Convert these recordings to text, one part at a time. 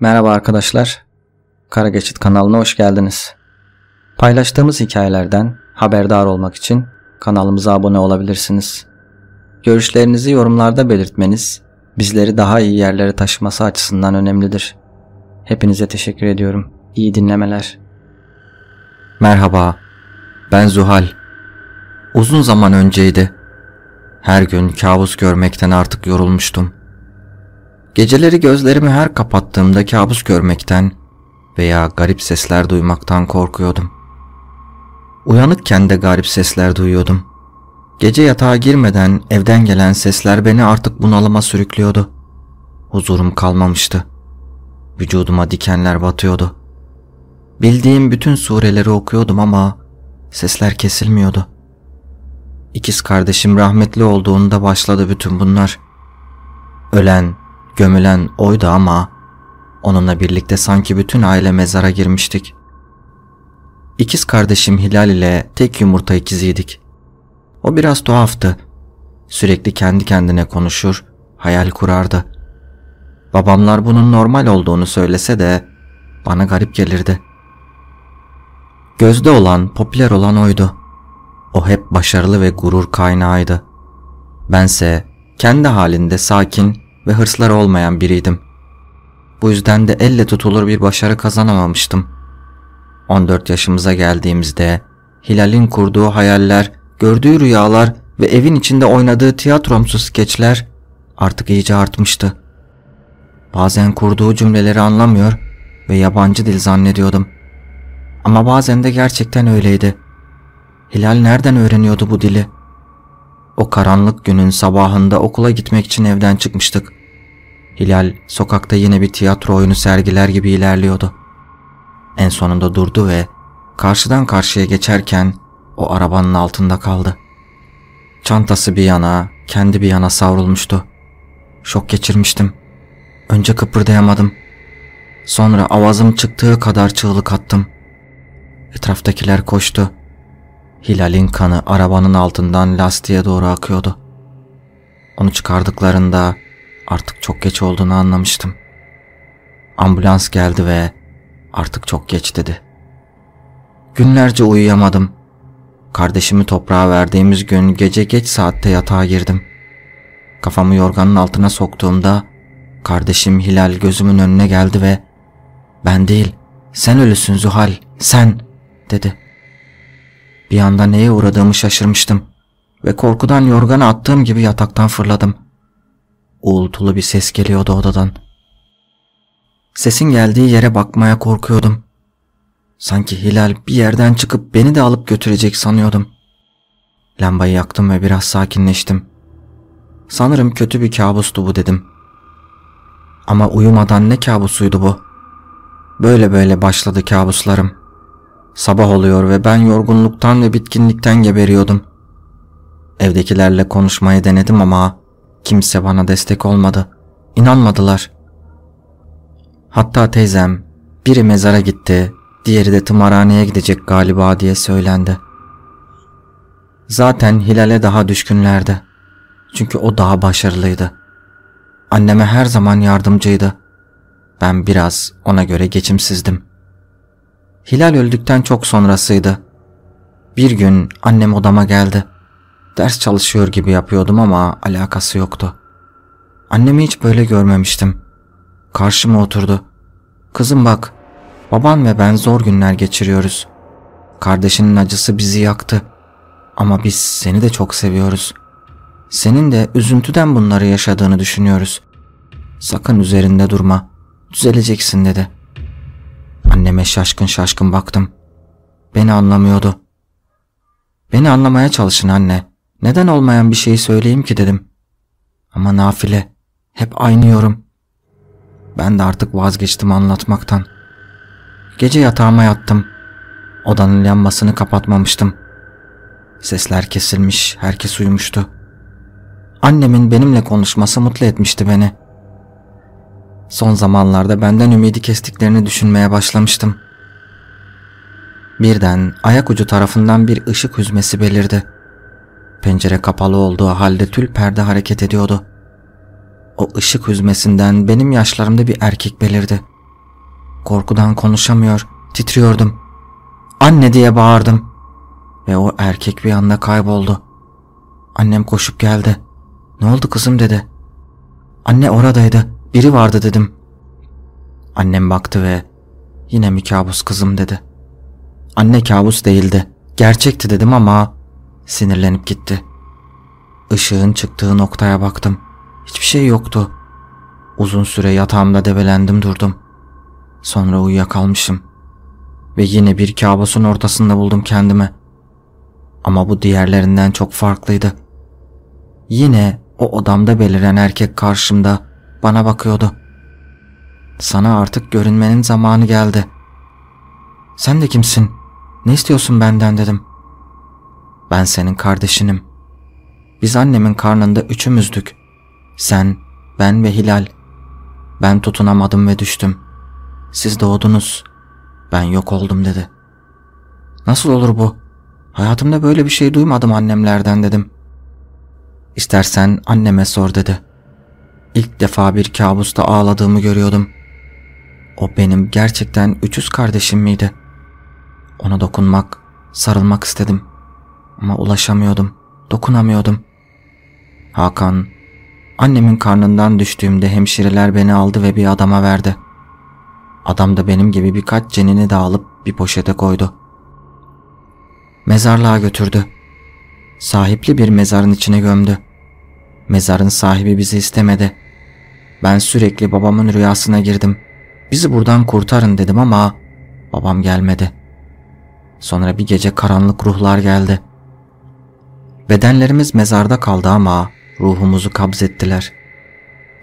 Merhaba arkadaşlar. Kara Geçit kanalına hoş geldiniz. Paylaştığımız hikayelerden haberdar olmak için kanalımıza abone olabilirsiniz. Görüşlerinizi yorumlarda belirtmeniz bizleri daha iyi yerlere taşıması açısından önemlidir. Hepinize teşekkür ediyorum. İyi dinlemeler. Merhaba. Ben Zuhal. Uzun zaman önceydi. Her gün kabus görmekten artık yorulmuştum. Geceleri gözlerimi her kapattığımda kabus görmekten veya garip sesler duymaktan korkuyordum. Uyanıkken de garip sesler duyuyordum. Gece yatağa girmeden evden gelen sesler beni artık bunalıma sürüklüyordu. Huzurum kalmamıştı. Vücuduma dikenler batıyordu. Bildiğim bütün sureleri okuyordum ama sesler kesilmiyordu. İkiz kardeşim rahmetli olduğunda başladı bütün bunlar. Ölen, Gömülen oydu ama onunla birlikte sanki bütün aile mezara girmiştik. İkiz kardeşim Hilal ile tek yumurta ikiziydik. O biraz tuhaftı. Sürekli kendi kendine konuşur, hayal kurardı. Babamlar bunun normal olduğunu söylese de bana garip gelirdi. Gözde olan, popüler olan oydu. O hep başarılı ve gurur kaynağıydı. Bense kendi halinde sakin ve hırsları olmayan biriydim. Bu yüzden de elle tutulur bir başarı kazanamamıştım. 14 yaşımıza geldiğimizde Hilal'in kurduğu hayaller, gördüğü rüyalar ve evin içinde oynadığı tiyatromsu skeçler artık iyice artmıştı. Bazen kurduğu cümleleri anlamıyor ve yabancı dil zannediyordum. Ama bazen de gerçekten öyleydi. Hilal nereden öğreniyordu bu dili?'' O karanlık günün sabahında okula gitmek için evden çıkmıştık. Hilal sokakta yine bir tiyatro oyunu sergiler gibi ilerliyordu. En sonunda durdu ve karşıdan karşıya geçerken o arabanın altında kaldı. Çantası bir yana, kendi bir yana savrulmuştu. Şok geçirmiştim. Önce kıpırdayamadım. Sonra avazım çıktığı kadar çığlık attım. Etraftakiler koştu. Hilal'in kanı arabanın altından lastiğe doğru akıyordu. Onu çıkardıklarında artık çok geç olduğunu anlamıştım. Ambulans geldi ve artık çok geç dedi. Günlerce uyuyamadım. Kardeşimi toprağa verdiğimiz gün gece geç saatte yatağa girdim. Kafamı yorganın altına soktuğumda kardeşim Hilal gözümün önüne geldi ve ''Ben değil, sen ölüsün Zuhal, sen'' dedi. Bir anda neye uğradığımı şaşırmıştım ve korkudan yorgana attığım gibi yataktan fırladım. Uğultulu bir ses geliyordu odadan. Sesin geldiği yere bakmaya korkuyordum. Sanki hilal bir yerden çıkıp beni de alıp götürecek sanıyordum. Lambayı yaktım ve biraz sakinleştim. Sanırım kötü bir kabustu bu dedim. Ama uyumadan ne kabusuydu bu? Böyle böyle başladı kabuslarım. Sabah oluyor ve ben yorgunluktan ve bitkinlikten geberiyordum. Evdekilerle konuşmayı denedim ama kimse bana destek olmadı. İnanmadılar. Hatta teyzem biri mezara gitti, diğeri de tımarhaneye gidecek galiba diye söylendi. Zaten Hilal'e daha düşkünlerdi. Çünkü o daha başarılıydı. Anneme her zaman yardımcıydı. Ben biraz ona göre geçimsizdim. Hilal öldükten çok sonrasıydı. Bir gün annem odama geldi. Ders çalışıyor gibi yapıyordum ama alakası yoktu. Annemi hiç böyle görmemiştim. Karşıma oturdu. Kızım bak, baban ve ben zor günler geçiriyoruz. Kardeşinin acısı bizi yaktı. Ama biz seni de çok seviyoruz. Senin de üzüntüden bunları yaşadığını düşünüyoruz. Sakın üzerinde durma. Düzeleceksin dedi. Anneme şaşkın şaşkın baktım. Beni anlamıyordu. Beni anlamaya çalışın anne. Neden olmayan bir şeyi söyleyeyim ki dedim. Ama nafile. Hep aynı yorum. Ben de artık vazgeçtim anlatmaktan. Gece yatağıma yattım. Odanın lambasını kapatmamıştım. Sesler kesilmiş, herkes uyumuştu. Annemin benimle konuşması mutlu etmişti beni. Son zamanlarda benden ümidi kestiklerini düşünmeye başlamıştım. Birden ayak ucu tarafından bir ışık hüzmesi belirdi. Pencere kapalı olduğu halde tül perde hareket ediyordu. O ışık hüzmesinden benim yaşlarımda bir erkek belirdi. Korkudan konuşamıyor, titriyordum. Anne diye bağırdım. Ve o erkek bir anda kayboldu. Annem koşup geldi. Ne oldu kızım dedi. Anne oradaydı. Biri vardı dedim. Annem baktı ve yine mi kabus kızım dedi. Anne kabus değildi. Gerçekti dedim ama sinirlenip gitti. Işığın çıktığı noktaya baktım. Hiçbir şey yoktu. Uzun süre yatağımda debelendim durdum. Sonra uyuyakalmışım. Ve yine bir kabusun ortasında buldum kendimi. Ama bu diğerlerinden çok farklıydı. Yine o odamda beliren erkek karşımda bana bakıyordu. Sana artık görünmenin zamanı geldi. Sen de kimsin? Ne istiyorsun benden dedim. Ben senin kardeşinim. Biz annemin karnında üçümüzdük. Sen, ben ve Hilal. Ben tutunamadım ve düştüm. Siz doğdunuz. Ben yok oldum dedi. Nasıl olur bu? Hayatımda böyle bir şey duymadım annemlerden dedim. İstersen anneme sor dedi. İlk defa bir kabusta ağladığımı görüyordum. O benim gerçekten üçüz kardeşim miydi? Ona dokunmak, sarılmak istedim. Ama ulaşamıyordum, dokunamıyordum. Hakan, annemin karnından düştüğümde hemşireler beni aldı ve bir adama verdi. Adam da benim gibi birkaç cenini de alıp bir poşete koydu. Mezarlığa götürdü. Sahipli bir mezarın içine gömdü. Mezarın sahibi bizi istemedi. Ben sürekli babamın rüyasına girdim. Bizi buradan kurtarın dedim ama babam gelmedi. Sonra bir gece karanlık ruhlar geldi. Bedenlerimiz mezarda kaldı ama ruhumuzu kabzettiler.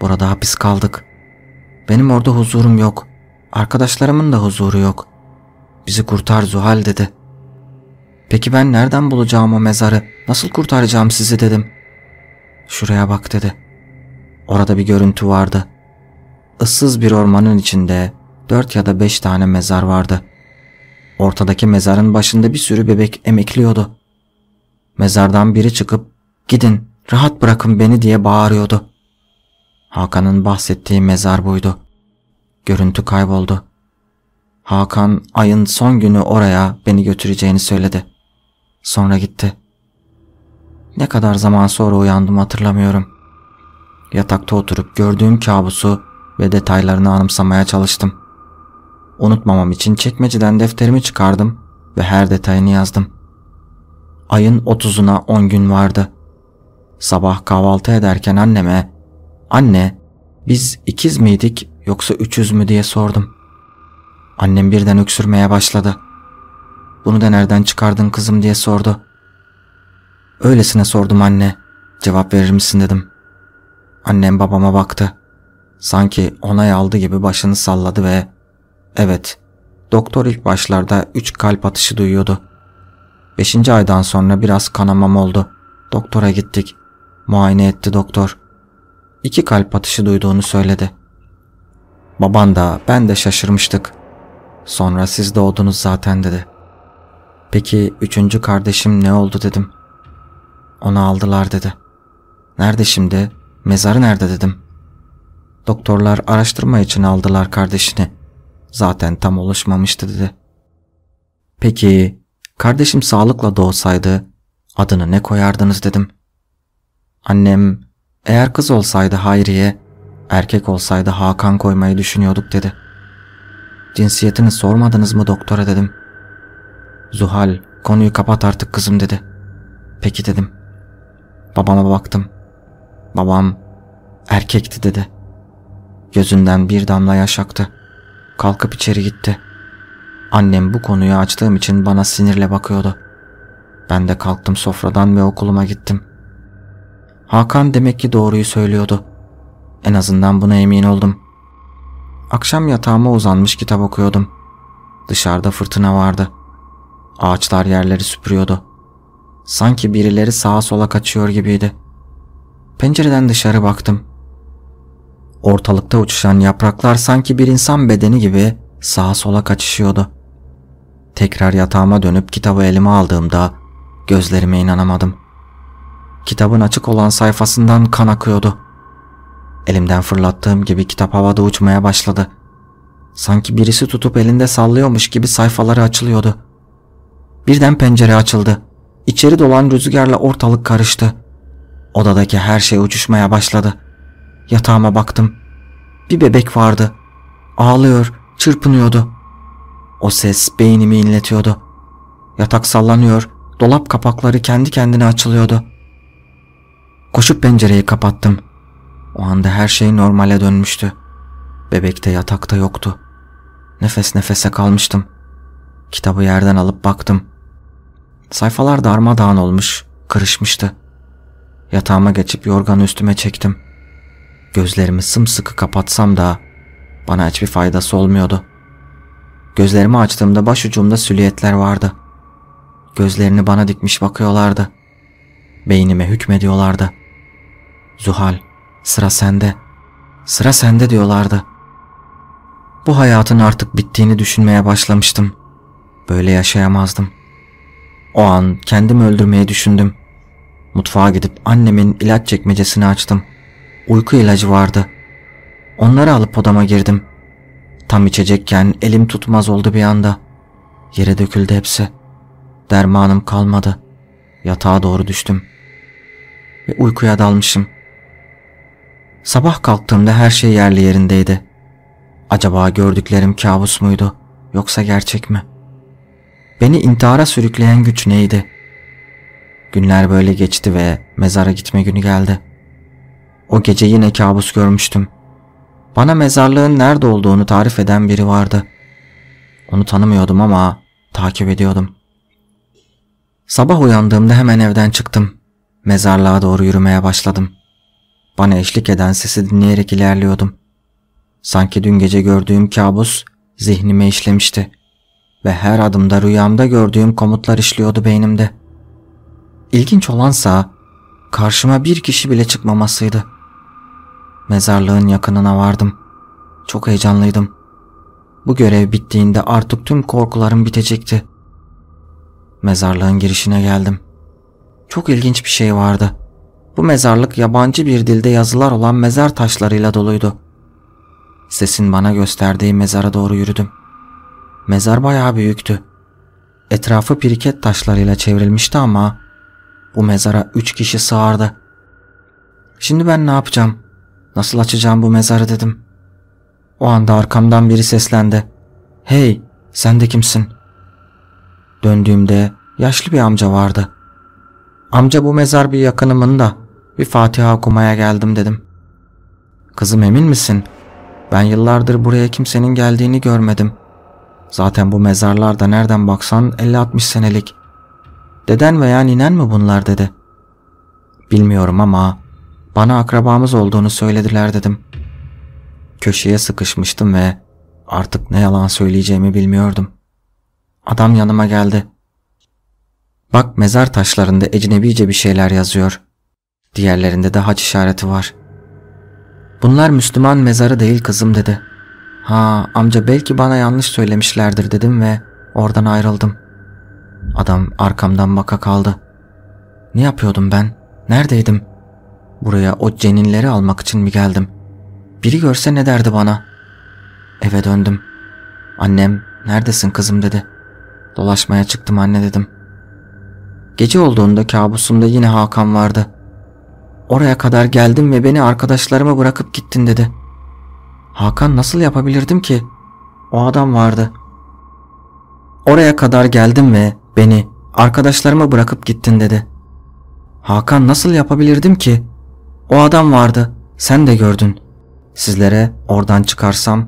Burada hapis kaldık. Benim orada huzurum yok. Arkadaşlarımın da huzuru yok. Bizi kurtar Zuhal dedi. Peki ben nereden bulacağım o mezarı? Nasıl kurtaracağım sizi dedim. Şuraya bak dedi.'' Orada bir görüntü vardı. Issız bir ormanın içinde dört ya da beş tane mezar vardı. Ortadaki mezarın başında bir sürü bebek emekliyordu. Mezardan biri çıkıp gidin rahat bırakın beni diye bağırıyordu. Hakan'ın bahsettiği mezar buydu. Görüntü kayboldu. Hakan ayın son günü oraya beni götüreceğini söyledi. Sonra gitti. Ne kadar zaman sonra uyandım hatırlamıyorum. Yatakta oturup gördüğüm kabusu ve detaylarını anımsamaya çalıştım. Unutmamam için çekmeceden defterimi çıkardım ve her detayını yazdım. Ayın 30'una 10 gün vardı. Sabah kahvaltı ederken anneme "Anne, biz ikiz miydik yoksa üçüz mü?" diye sordum. Annem birden öksürmeye başladı. "Bunu da nereden çıkardın kızım?" diye sordu. Öylesine sordum anne. Cevap verir misin dedim. Annem babama baktı. Sanki onay aldı gibi başını salladı ve evet doktor ilk başlarda 3 kalp atışı duyuyordu. 5. aydan sonra biraz kanamam oldu. Doktora gittik. Muayene etti doktor. İki kalp atışı duyduğunu söyledi. Baban da ben de şaşırmıştık. Sonra siz doğdunuz zaten dedi. Peki üçüncü kardeşim ne oldu dedim. Onu aldılar dedi. Nerede şimdi? Mezarı nerede dedim. Doktorlar araştırma için aldılar kardeşini. Zaten tam oluşmamıştı dedi. Peki kardeşim sağlıkla doğsaydı adını ne koyardınız dedim. Annem eğer kız olsaydı Hayriye, erkek olsaydı Hakan koymayı düşünüyorduk dedi. Cinsiyetini sormadınız mı doktora dedim. Zuhal konuyu kapat artık kızım dedi. Peki dedim. Babama baktım. Babam erkekti dedi. Gözünden bir damla yaş aktı. Kalkıp içeri gitti. Annem bu konuyu açtığım için bana sinirle bakıyordu. Ben de kalktım sofradan ve okuluma gittim. Hakan demek ki doğruyu söylüyordu. En azından buna emin oldum. Akşam yatağıma uzanmış kitap okuyordum. Dışarıda fırtına vardı. Ağaçlar yerleri süpürüyordu. Sanki birileri sağa sola kaçıyor gibiydi. Pencereden dışarı baktım. Ortalıkta uçuşan yapraklar sanki bir insan bedeni gibi sağa sola kaçışıyordu. Tekrar yatağıma dönüp kitabı elime aldığımda gözlerime inanamadım. Kitabın açık olan sayfasından kan akıyordu. Elimden fırlattığım gibi kitap havada uçmaya başladı. Sanki birisi tutup elinde sallıyormuş gibi sayfaları açılıyordu. Birden pencere açıldı. İçeri dolan rüzgarla ortalık karıştı. Odadaki her şey uçuşmaya başladı. Yatağıma baktım. Bir bebek vardı. Ağlıyor, çırpınıyordu. O ses beynimi inletiyordu. Yatak sallanıyor, dolap kapakları kendi kendine açılıyordu. Koşup pencereyi kapattım. O anda her şey normale dönmüştü. Bebek de yatakta yoktu. Nefes nefese kalmıştım. Kitabı yerden alıp baktım. Sayfalar darmadağın olmuş, kırışmıştı. Yatağıma geçip yorganı üstüme çektim. Gözlerimi sımsıkı kapatsam da bana hiçbir faydası olmuyordu. Gözlerimi açtığımda başucumda süliyetler vardı. Gözlerini bana dikmiş bakıyorlardı. Beynime hükmediyorlardı. Zuhal, sıra sende. Sıra sende diyorlardı. Bu hayatın artık bittiğini düşünmeye başlamıştım. Böyle yaşayamazdım. O an kendimi öldürmeyi düşündüm.'' Mutfağa gidip annemin ilaç çekmecesini açtım. Uyku ilacı vardı. Onları alıp odama girdim. Tam içecekken elim tutmaz oldu bir anda. Yere döküldü hepsi. Dermanım kalmadı. Yatağa doğru düştüm. Ve uykuya dalmışım. Sabah kalktığımda her şey yerli yerindeydi. Acaba gördüklerim kabus muydu yoksa gerçek mi? Beni intihara sürükleyen güç neydi? Günler böyle geçti ve mezara gitme günü geldi. O gece yine kabus görmüştüm. Bana mezarlığın nerede olduğunu tarif eden biri vardı. Onu tanımıyordum ama takip ediyordum. Sabah uyandığımda hemen evden çıktım. Mezarlığa doğru yürümeye başladım. Bana eşlik eden sesi dinleyerek ilerliyordum. Sanki dün gece gördüğüm kabus zihnime işlemişti ve her adımda rüyamda gördüğüm komutlar işliyordu beynimde.'' İlginç olansa karşıma bir kişi bile çıkmamasıydı. Mezarlığın yakınına vardım. Çok heyecanlıydım. Bu görev bittiğinde artık tüm korkularım bitecekti. Mezarlığın girişine geldim. Çok ilginç bir şey vardı. Bu mezarlık yabancı bir dilde yazılar olan mezar taşlarıyla doluydu. Sesin bana gösterdiği mezara doğru yürüdüm. Mezar bayağı büyüktü. Etrafı piriket taşlarıyla çevrilmişti ama bu mezara üç kişi sığardı. Şimdi ben ne yapacağım? Nasıl açacağım bu mezarı dedim. O anda arkamdan biri seslendi. Hey sen de kimsin? Döndüğümde yaşlı bir amca vardı. Amca bu mezar bir yakınımın da bir Fatiha okumaya geldim dedim. Kızım emin misin? Ben yıllardır buraya kimsenin geldiğini görmedim. Zaten bu mezarlarda nereden baksan 50-60 senelik. Deden veya ninen mi bunlar dedi. Bilmiyorum ama bana akrabamız olduğunu söylediler dedim. Köşeye sıkışmıştım ve artık ne yalan söyleyeceğimi bilmiyordum. Adam yanıma geldi. Bak mezar taşlarında ecnebice bir şeyler yazıyor. Diğerlerinde de haç işareti var. Bunlar Müslüman mezarı değil kızım dedi. Ha amca belki bana yanlış söylemişlerdir dedim ve oradan ayrıldım.'' Adam arkamdan baka kaldı. Ne yapıyordum ben? Neredeydim? Buraya o ceninleri almak için mi geldim? Biri görse ne derdi bana? Eve döndüm. Annem neredesin kızım dedi. Dolaşmaya çıktım anne dedim. Gece olduğunda kabusumda yine Hakan vardı. Oraya kadar geldim ve beni arkadaşlarıma bırakıp gittin dedi. Hakan nasıl yapabilirdim ki? O adam vardı. Oraya kadar geldim ve Beni, arkadaşlarıma bırakıp gittin dedi. Hakan nasıl yapabilirdim ki? O adam vardı, sen de gördün. Sizlere oradan çıkarsam,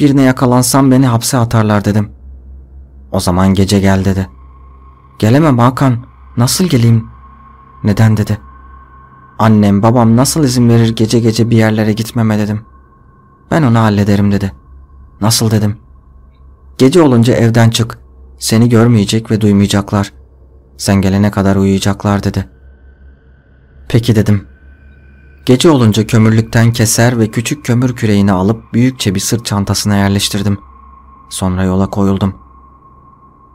birine yakalansam beni hapse atarlar dedim. O zaman gece gel dedi. Gelemem Hakan, nasıl geleyim? Neden dedi. Annem babam nasıl izin verir gece gece bir yerlere gitmeme dedim. Ben onu hallederim dedi. Nasıl dedim. Gece olunca evden çık. Seni görmeyecek ve duymayacaklar. Sen gelene kadar uyuyacaklar dedi. Peki dedim. Gece olunca kömürlükten keser ve küçük kömür küreğini alıp büyükçe bir sırt çantasına yerleştirdim. Sonra yola koyuldum.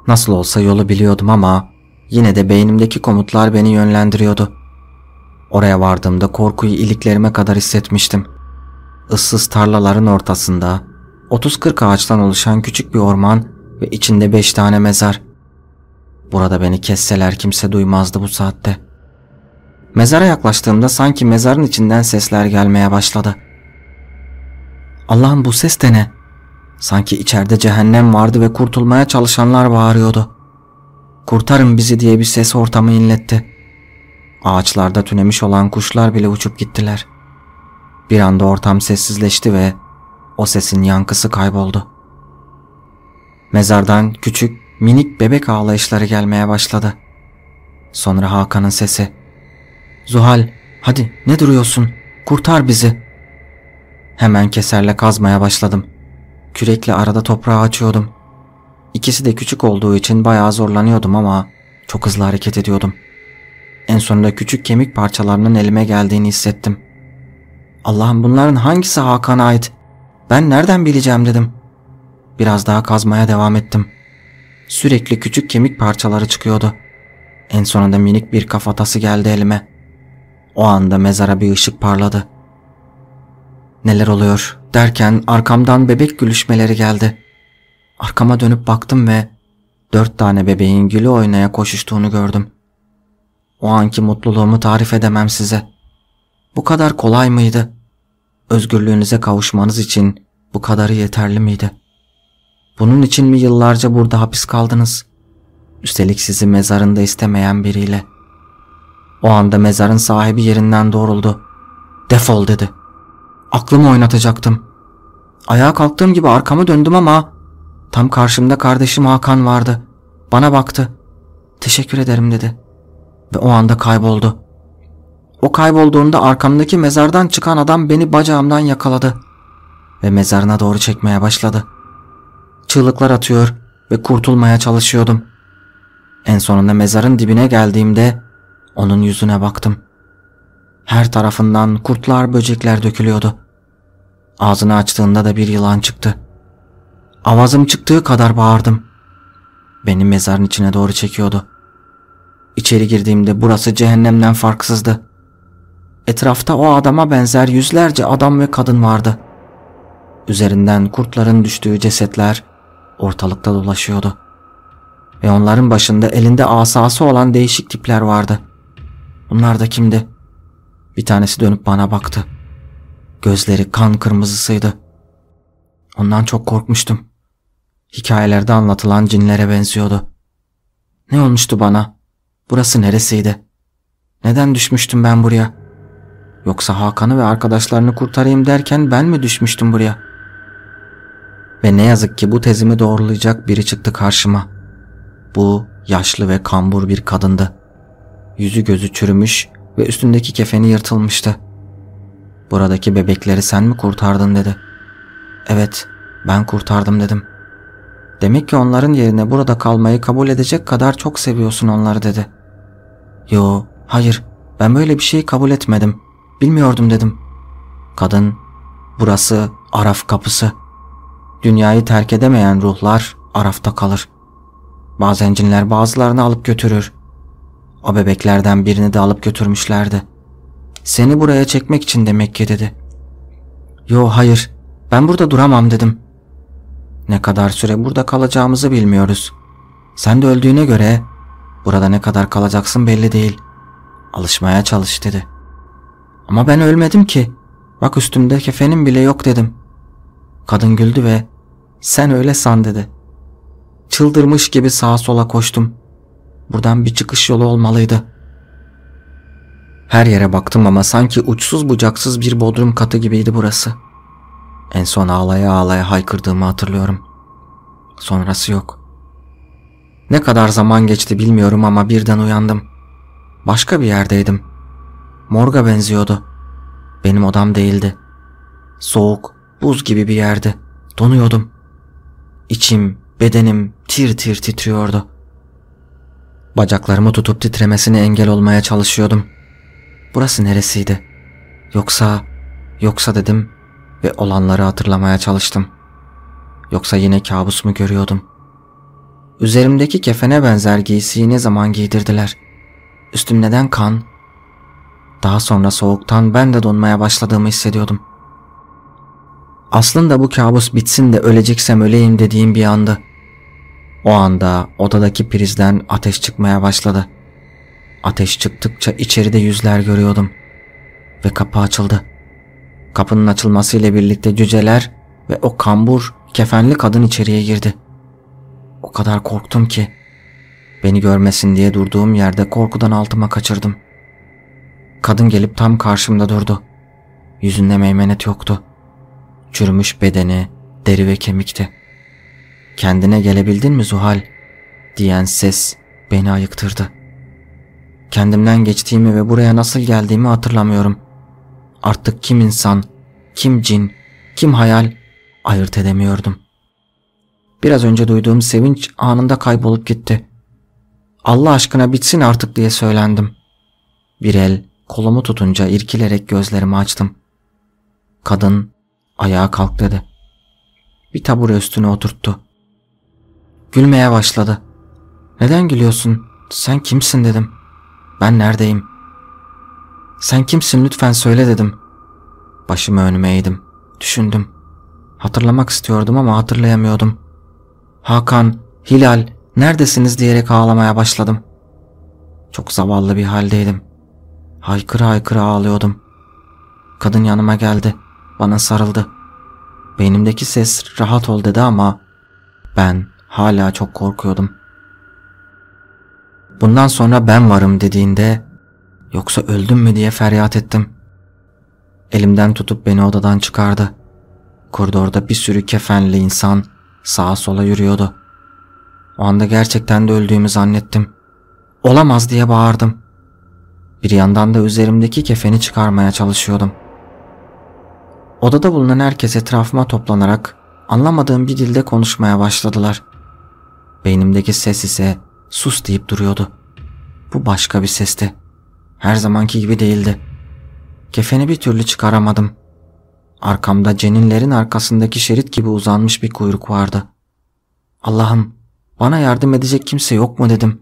Nasıl olsa yolu biliyordum ama yine de beynimdeki komutlar beni yönlendiriyordu. Oraya vardığımda korkuyu iliklerime kadar hissetmiştim. Issız tarlaların ortasında 30-40 ağaçtan oluşan küçük bir orman ve içinde beş tane mezar. Burada beni kesseler kimse duymazdı bu saatte. Mezara yaklaştığımda sanki mezarın içinden sesler gelmeye başladı. Allah'ım bu ses de ne? Sanki içeride cehennem vardı ve kurtulmaya çalışanlar bağırıyordu. Kurtarın bizi diye bir ses ortamı inletti. Ağaçlarda tünemiş olan kuşlar bile uçup gittiler. Bir anda ortam sessizleşti ve o sesin yankısı kayboldu. Mezardan küçük, minik bebek ağlayışları gelmeye başladı. Sonra Hakan'ın sesi. Zuhal, hadi ne duruyorsun? Kurtar bizi. Hemen keserle kazmaya başladım. Kürekle arada toprağı açıyordum. İkisi de küçük olduğu için bayağı zorlanıyordum ama çok hızlı hareket ediyordum. En sonunda küçük kemik parçalarının elime geldiğini hissettim. Allah'ım bunların hangisi Hakan'a ait? Ben nereden bileceğim dedim.'' Biraz daha kazmaya devam ettim. Sürekli küçük kemik parçaları çıkıyordu. En sonunda minik bir kafatası geldi elime. O anda mezara bir ışık parladı. Neler oluyor derken arkamdan bebek gülüşmeleri geldi. Arkama dönüp baktım ve dört tane bebeğin gülü oynaya koşuştuğunu gördüm. O anki mutluluğumu tarif edemem size. Bu kadar kolay mıydı? Özgürlüğünüze kavuşmanız için bu kadarı yeterli miydi?'' Bunun için mi yıllarca burada hapis kaldınız? Üstelik sizi mezarında istemeyen biriyle. O anda mezarın sahibi yerinden doğruldu. Defol dedi. Aklımı oynatacaktım. Ayağa kalktığım gibi arkamı döndüm ama tam karşımda kardeşim Hakan vardı. Bana baktı. Teşekkür ederim dedi. Ve o anda kayboldu. O kaybolduğunda arkamdaki mezardan çıkan adam beni bacağımdan yakaladı ve mezarına doğru çekmeye başladı.'' çığlıklar atıyor ve kurtulmaya çalışıyordum. En sonunda mezarın dibine geldiğimde onun yüzüne baktım. Her tarafından kurtlar böcekler dökülüyordu. Ağzını açtığında da bir yılan çıktı. Avazım çıktığı kadar bağırdım. Beni mezarın içine doğru çekiyordu. İçeri girdiğimde burası cehennemden farksızdı. Etrafta o adama benzer yüzlerce adam ve kadın vardı. Üzerinden kurtların düştüğü cesetler, ortalıkta dolaşıyordu. Ve onların başında elinde asası olan değişik tipler vardı. Bunlar da kimdi? Bir tanesi dönüp bana baktı. Gözleri kan kırmızısıydı. Ondan çok korkmuştum. Hikayelerde anlatılan cinlere benziyordu. Ne olmuştu bana? Burası neresiydi? Neden düşmüştüm ben buraya? Yoksa Hakan'ı ve arkadaşlarını kurtarayım derken ben mi düşmüştüm buraya?'' Ve ne yazık ki bu tezimi doğrulayacak biri çıktı karşıma. Bu yaşlı ve kambur bir kadındı. Yüzü gözü çürümüş ve üstündeki kefeni yırtılmıştı. Buradaki bebekleri sen mi kurtardın dedi. Evet ben kurtardım dedim. Demek ki onların yerine burada kalmayı kabul edecek kadar çok seviyorsun onları dedi. Yo hayır ben böyle bir şeyi kabul etmedim. Bilmiyordum dedim. Kadın burası Araf kapısı. Dünyayı terk edemeyen ruhlar Araf'ta kalır. Bazen cinler bazılarını alıp götürür. O bebeklerden birini de alıp götürmüşlerdi. Seni buraya çekmek için demek ki dedi. Yo hayır ben burada duramam dedim. Ne kadar süre burada kalacağımızı bilmiyoruz. Sen de öldüğüne göre burada ne kadar kalacaksın belli değil. Alışmaya çalış dedi. Ama ben ölmedim ki. Bak üstümde kefenim bile yok dedim. Kadın güldü ve sen öyle san dedi. Çıldırmış gibi sağa sola koştum. Buradan bir çıkış yolu olmalıydı. Her yere baktım ama sanki uçsuz bucaksız bir bodrum katı gibiydi burası. En son ağlaya ağlaya haykırdığımı hatırlıyorum. Sonrası yok. Ne kadar zaman geçti bilmiyorum ama birden uyandım. Başka bir yerdeydim. Morga benziyordu. Benim odam değildi. Soğuk, buz gibi bir yerdi. Donuyordum. İçim, bedenim tir tir titriyordu. Bacaklarımı tutup titremesini engel olmaya çalışıyordum. Burası neresiydi? Yoksa, yoksa dedim ve olanları hatırlamaya çalıştım. Yoksa yine kabus mu görüyordum? Üzerimdeki kefene benzer giysiyi ne zaman giydirdiler? Üstüm neden kan? Daha sonra soğuktan ben de donmaya başladığımı hissediyordum.'' Aslında bu kabus bitsin de öleceksem öleyim dediğim bir anda. O anda odadaki prizden ateş çıkmaya başladı. Ateş çıktıkça içeride yüzler görüyordum. Ve kapı açıldı. Kapının açılmasıyla birlikte cüceler ve o kambur kefenli kadın içeriye girdi. O kadar korktum ki beni görmesin diye durduğum yerde korkudan altıma kaçırdım. Kadın gelip tam karşımda durdu. Yüzünde meymenet yoktu çürümüş bedeni, deri ve kemikti. Kendine gelebildin mi Zuhal? diyen ses beni ayıktırdı. Kendimden geçtiğimi ve buraya nasıl geldiğimi hatırlamıyorum. Artık kim insan, kim cin, kim hayal ayırt edemiyordum. Biraz önce duyduğum sevinç anında kaybolup gitti. Allah aşkına bitsin artık diye söylendim. Bir el kolumu tutunca irkilerek gözlerimi açtım. Kadın Ayağa kalk dedi. Bir tabure üstüne oturttu. Gülmeye başladı. Neden gülüyorsun? Sen kimsin dedim. Ben neredeyim? Sen kimsin lütfen söyle dedim. Başımı önüme eğdim. Düşündüm. Hatırlamak istiyordum ama hatırlayamıyordum. Hakan, Hilal, neredesiniz diyerek ağlamaya başladım. Çok zavallı bir haldeydim. Haykıra haykıra ağlıyordum. Kadın yanıma geldi bana sarıldı. Benimdeki ses rahat ol dedi ama ben hala çok korkuyordum. Bundan sonra ben varım dediğinde yoksa öldüm mü diye feryat ettim. Elimden tutup beni odadan çıkardı. Koridorda bir sürü kefenli insan sağa sola yürüyordu. O anda gerçekten de öldüğümü zannettim. Olamaz diye bağırdım. Bir yandan da üzerimdeki kefeni çıkarmaya çalışıyordum. Odada bulunan herkes etrafıma toplanarak anlamadığım bir dilde konuşmaya başladılar. Beynimdeki ses ise sus deyip duruyordu. Bu başka bir sesti. Her zamanki gibi değildi. Kefeni bir türlü çıkaramadım. Arkamda ceninlerin arkasındaki şerit gibi uzanmış bir kuyruk vardı. Allah'ım bana yardım edecek kimse yok mu dedim.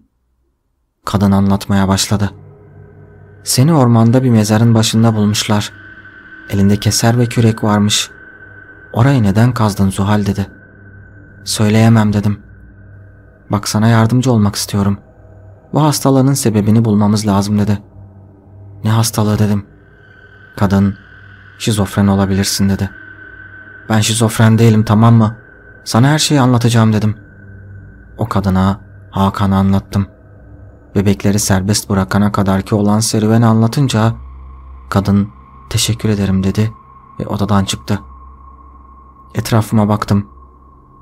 Kadın anlatmaya başladı. Seni ormanda bir mezarın başında bulmuşlar. Elinde keser ve kürek varmış. Orayı neden kazdın Zuhal dedi. Söyleyemem dedim. Bak sana yardımcı olmak istiyorum. Bu hastalığının sebebini bulmamız lazım dedi. Ne hastalığı dedim. Kadın şizofren olabilirsin dedi. Ben şizofren değilim tamam mı? Sana her şeyi anlatacağım dedim. O kadına Hakan'ı anlattım. Bebekleri serbest bırakana kadarki olan serüveni anlatınca kadın Teşekkür ederim dedi ve odadan çıktı. Etrafıma baktım.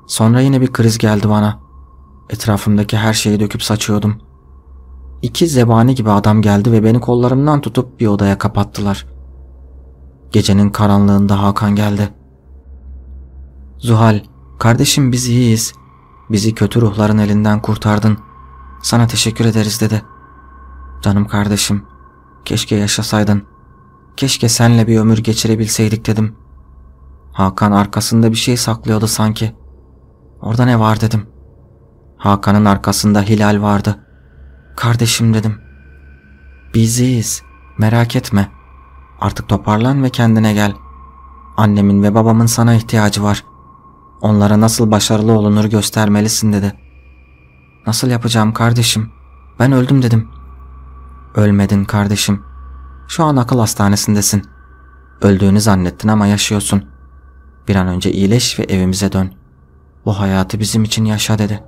Sonra yine bir kriz geldi bana. Etrafımdaki her şeyi döküp saçıyordum. İki zebani gibi adam geldi ve beni kollarımdan tutup bir odaya kapattılar. Gecenin karanlığında Hakan geldi. Zuhal, kardeşim biz iyiyiz. Bizi kötü ruhların elinden kurtardın. Sana teşekkür ederiz dedi. Canım kardeşim, keşke yaşasaydın. Keşke senle bir ömür geçirebilseydik dedim. Hakan arkasında bir şey saklıyordu sanki. Orada ne var dedim. Hakan'ın arkasında Hilal vardı. Kardeşim dedim. Biziz. Merak etme. Artık toparlan ve kendine gel. Annemin ve babamın sana ihtiyacı var. Onlara nasıl başarılı olunur göstermelisin dedi. Nasıl yapacağım kardeşim? Ben öldüm dedim. Ölmedin kardeşim. Şu an akıl hastanesindesin. Öldüğünü zannettin ama yaşıyorsun. Bir an önce iyileş ve evimize dön. Bu hayatı bizim için yaşa dedi.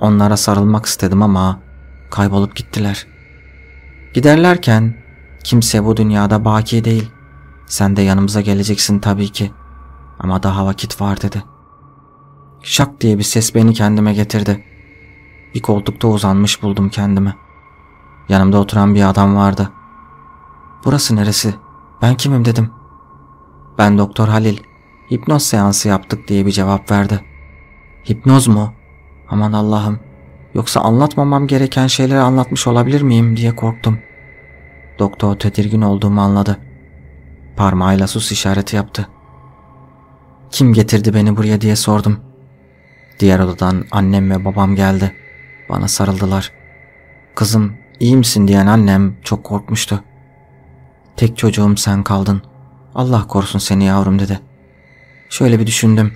Onlara sarılmak istedim ama kaybolup gittiler. Giderlerken kimse bu dünyada baki değil. Sen de yanımıza geleceksin tabii ki. Ama daha vakit var dedi. Şak diye bir ses beni kendime getirdi. Bir koltukta uzanmış buldum kendimi. Yanımda oturan bir adam vardı. Burası neresi? Ben kimim dedim. Ben Doktor Halil. Hipnoz seansı yaptık diye bir cevap verdi. Hipnoz mu? Aman Allah'ım. Yoksa anlatmamam gereken şeyleri anlatmış olabilir miyim diye korktum. Doktor tedirgin olduğumu anladı. Parmağıyla sus işareti yaptı. Kim getirdi beni buraya diye sordum. Diğer odadan annem ve babam geldi. Bana sarıldılar. Kızım iyi misin diyen annem çok korkmuştu. Tek çocuğum sen kaldın. Allah korusun seni yavrum dedi. Şöyle bir düşündüm.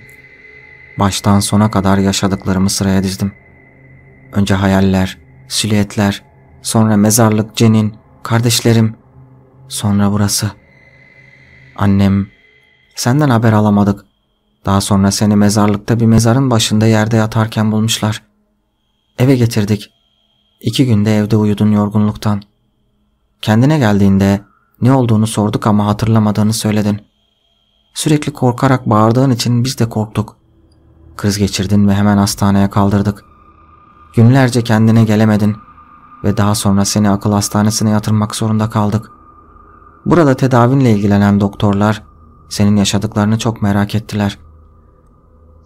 Baştan sona kadar yaşadıklarımı sıraya dizdim. Önce hayaller, silüetler, sonra mezarlık Cenin, kardeşlerim, sonra burası. Annem, senden haber alamadık. Daha sonra seni mezarlıkta bir mezarın başında yerde yatarken bulmuşlar. Eve getirdik. İki günde evde uyudun yorgunluktan. Kendine geldiğinde ne olduğunu sorduk ama hatırlamadığını söyledin. Sürekli korkarak bağırdığın için biz de korktuk. Kriz geçirdin ve hemen hastaneye kaldırdık. Günlerce kendine gelemedin ve daha sonra seni akıl hastanesine yatırmak zorunda kaldık. Burada tedavinle ilgilenen doktorlar senin yaşadıklarını çok merak ettiler.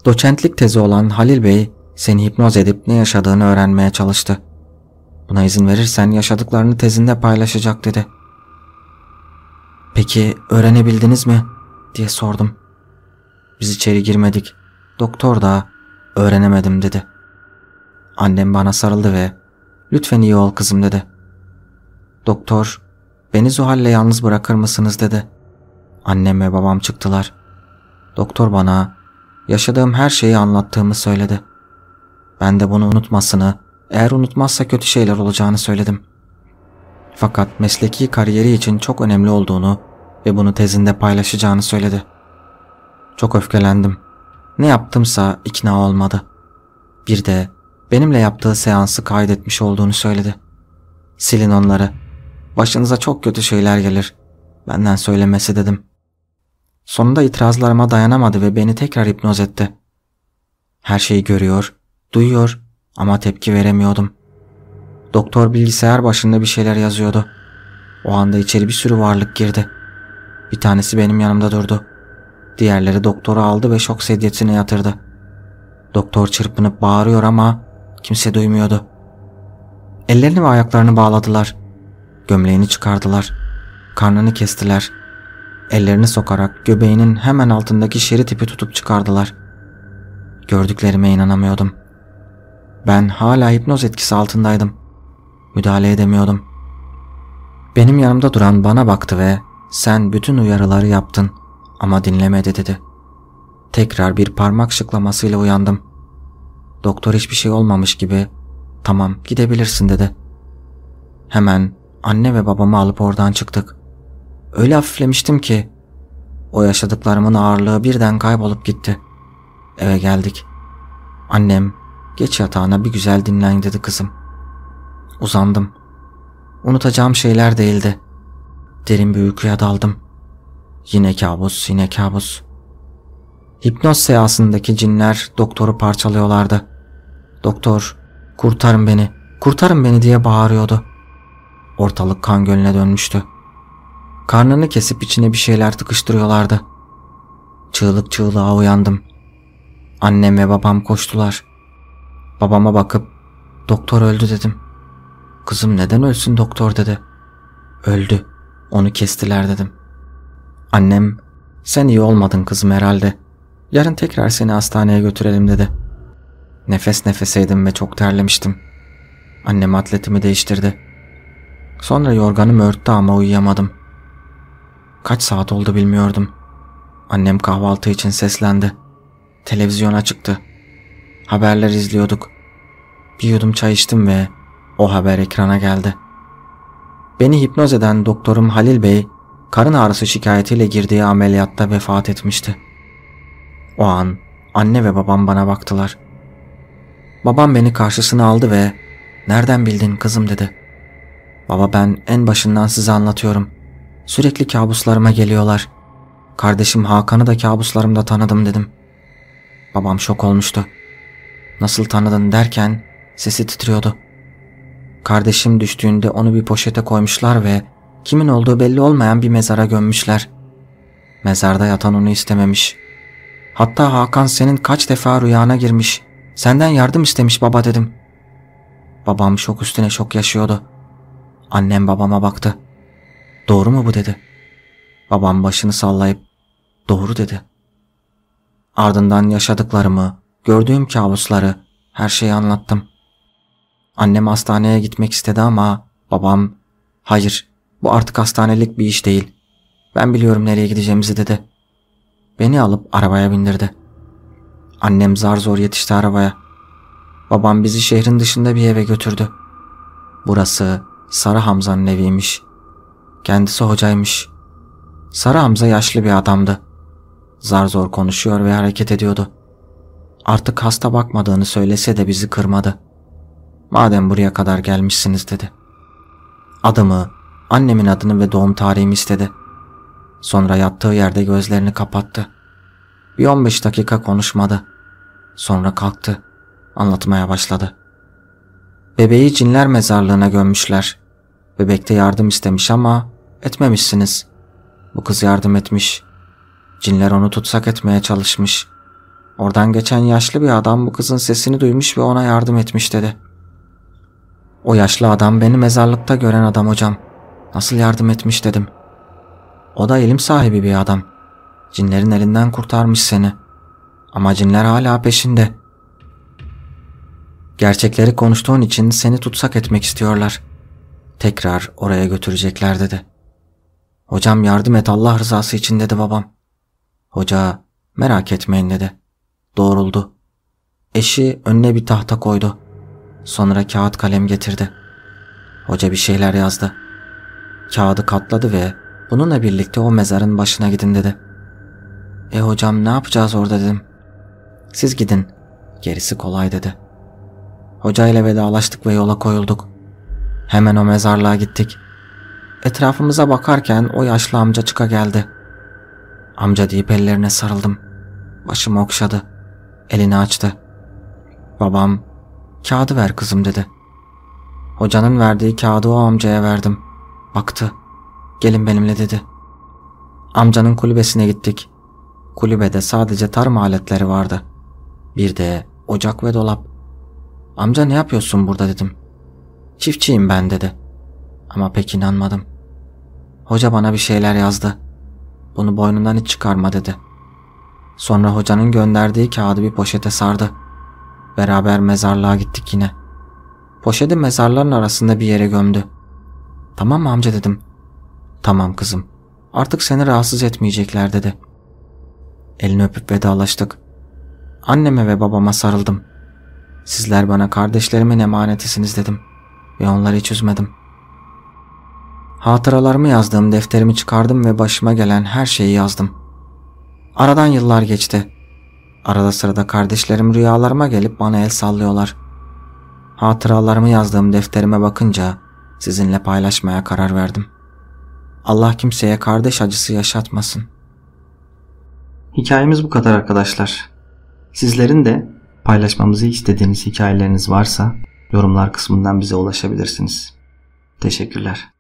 Doçentlik tezi olan Halil Bey seni hipnoz edip ne yaşadığını öğrenmeye çalıştı. Buna izin verirsen yaşadıklarını tezinde paylaşacak dedi.'' Peki öğrenebildiniz mi? diye sordum. Biz içeri girmedik. Doktor da öğrenemedim dedi. Annem bana sarıldı ve lütfen iyi ol kızım dedi. Doktor beni Zuhal'le yalnız bırakır mısınız dedi. Annem ve babam çıktılar. Doktor bana yaşadığım her şeyi anlattığımı söyledi. Ben de bunu unutmasını, eğer unutmazsa kötü şeyler olacağını söyledim. Fakat mesleki kariyeri için çok önemli olduğunu ve bunu tezinde paylaşacağını söyledi. Çok öfkelendim. Ne yaptımsa ikna olmadı. Bir de benimle yaptığı seansı kaydetmiş olduğunu söyledi. Silin onları. Başınıza çok kötü şeyler gelir. Benden söylemesi dedim. Sonunda itirazlarıma dayanamadı ve beni tekrar hipnoz etti. Her şeyi görüyor, duyuyor ama tepki veremiyordum. Doktor bilgisayar başında bir şeyler yazıyordu. O anda içeri bir sürü varlık girdi. Bir tanesi benim yanımda durdu. Diğerleri doktoru aldı ve şok sedyesine yatırdı. Doktor çırpınıp bağırıyor ama kimse duymuyordu. Ellerini ve ayaklarını bağladılar. Gömleğini çıkardılar. Karnını kestiler. Ellerini sokarak göbeğinin hemen altındaki şerit ipi tutup çıkardılar. Gördüklerime inanamıyordum. Ben hala hipnoz etkisi altındaydım. Müdahale edemiyordum. Benim yanımda duran bana baktı ve sen bütün uyarıları yaptın ama dinlemedi dedi. Tekrar bir parmak şıklamasıyla uyandım. Doktor hiçbir şey olmamış gibi tamam gidebilirsin dedi. Hemen anne ve babamı alıp oradan çıktık. Öyle hafiflemiştim ki o yaşadıklarımın ağırlığı birden kaybolup gitti. Eve geldik. Annem geç yatağına bir güzel dinlen dedi kızım. Uzandım. Unutacağım şeyler değildi. Derin bir uykuya daldım. Yine kabus, yine kabus. Hipnoz seansındaki cinler doktoru parçalıyorlardı. Doktor, kurtarın beni, kurtarın beni diye bağırıyordu. Ortalık kan gölüne dönmüştü. Karnını kesip içine bir şeyler tıkıştırıyorlardı. Çığlık çığlığa uyandım. Annem ve babam koştular. Babama bakıp doktor öldü dedim. Kızım neden ölsün doktor dedi. Öldü. Onu kestiler dedim. Annem, sen iyi olmadın kızım herhalde. Yarın tekrar seni hastaneye götürelim dedi. Nefes nefeseydim ve çok terlemiştim. Annem atletimi değiştirdi. Sonra yorganım örttü ama uyuyamadım. Kaç saat oldu bilmiyordum. Annem kahvaltı için seslendi. Televizyona çıktı. Haberler izliyorduk. Bir yudum çay içtim ve o haber ekrana geldi. Beni hipnoz eden doktorum Halil Bey karın ağrısı şikayetiyle girdiği ameliyatta vefat etmişti. O an anne ve babam bana baktılar. Babam beni karşısına aldı ve "Nereden bildin kızım?" dedi. "Baba ben en başından size anlatıyorum. Sürekli kabuslarıma geliyorlar. Kardeşim Hakan'ı da kabuslarımda tanıdım." dedim. Babam şok olmuştu. "Nasıl tanıdın?" derken sesi titriyordu. Kardeşim düştüğünde onu bir poşete koymuşlar ve kimin olduğu belli olmayan bir mezara gömmüşler. Mezarda yatan onu istememiş. Hatta Hakan senin kaç defa rüyana girmiş. Senden yardım istemiş baba dedim. Babam şok üstüne şok yaşıyordu. Annem babama baktı. Doğru mu bu dedi. Babam başını sallayıp doğru dedi. Ardından yaşadıklarımı, gördüğüm kabusları, her şeyi anlattım.'' Annem hastaneye gitmek istedi ama babam hayır bu artık hastanelik bir iş değil. Ben biliyorum nereye gideceğimizi dedi. Beni alıp arabaya bindirdi. Annem zar zor yetişti arabaya. Babam bizi şehrin dışında bir eve götürdü. Burası Sarı Hamza'nın eviymiş. Kendisi hocaymış. Sarı Hamza yaşlı bir adamdı. Zar zor konuşuyor ve hareket ediyordu. Artık hasta bakmadığını söylese de bizi kırmadı. Madem buraya kadar gelmişsiniz dedi. Adımı, annemin adını ve doğum tarihimi istedi. Sonra yattığı yerde gözlerini kapattı. Bir 15 dakika konuşmadı. Sonra kalktı. Anlatmaya başladı. Bebeği cinler mezarlığına gömmüşler. Bebekte yardım istemiş ama etmemişsiniz. Bu kız yardım etmiş. Cinler onu tutsak etmeye çalışmış. Oradan geçen yaşlı bir adam bu kızın sesini duymuş ve ona yardım etmiş dedi. O yaşlı adam beni mezarlıkta gören adam hocam. Nasıl yardım etmiş dedim. O da ilim sahibi bir adam. Cinlerin elinden kurtarmış seni. Ama cinler hala peşinde. Gerçekleri konuştuğun için seni tutsak etmek istiyorlar. Tekrar oraya götürecekler dedi. Hocam yardım et Allah rızası için dedi babam. Hoca merak etmeyin dedi. Doğruldu. Eşi önüne bir tahta koydu. Sonra kağıt kalem getirdi. Hoca bir şeyler yazdı. Kağıdı katladı ve bununla birlikte o mezarın başına gidin dedi. E hocam ne yapacağız orada dedim. Siz gidin. Gerisi kolay dedi. Hoca ile vedalaştık ve yola koyulduk. Hemen o mezarlığa gittik. Etrafımıza bakarken o yaşlı amca çıka geldi. Amca deyip ellerine sarıldım. Başımı okşadı. Elini açtı. Babam Kağıdı ver kızım dedi. Hocanın verdiği kağıdı o amcaya verdim. Baktı. Gelin benimle dedi. Amcanın kulübesine gittik. Kulübede sadece tarım aletleri vardı. Bir de ocak ve dolap. Amca ne yapıyorsun burada dedim. Çiftçiyim ben dedi. Ama pek inanmadım. Hoca bana bir şeyler yazdı. Bunu boynundan hiç çıkarma dedi. Sonra hocanın gönderdiği kağıdı bir poşete sardı.'' Beraber mezarlığa gittik yine. Poşeti mezarların arasında bir yere gömdü. Tamam mı amca dedim. Tamam kızım. Artık seni rahatsız etmeyecekler dedi. Elini öpüp vedalaştık. Anneme ve babama sarıldım. Sizler bana kardeşlerimin emanetisiniz dedim ve onları hiç üzmedim. Hatıralarımı yazdığım defterimi çıkardım ve başıma gelen her şeyi yazdım. Aradan yıllar geçti. Arada sırada kardeşlerim rüyalarıma gelip bana el sallıyorlar. Hatıralarımı yazdığım defterime bakınca sizinle paylaşmaya karar verdim. Allah kimseye kardeş acısı yaşatmasın. Hikayemiz bu kadar arkadaşlar. Sizlerin de paylaşmamızı istediğiniz hikayeleriniz varsa yorumlar kısmından bize ulaşabilirsiniz. Teşekkürler.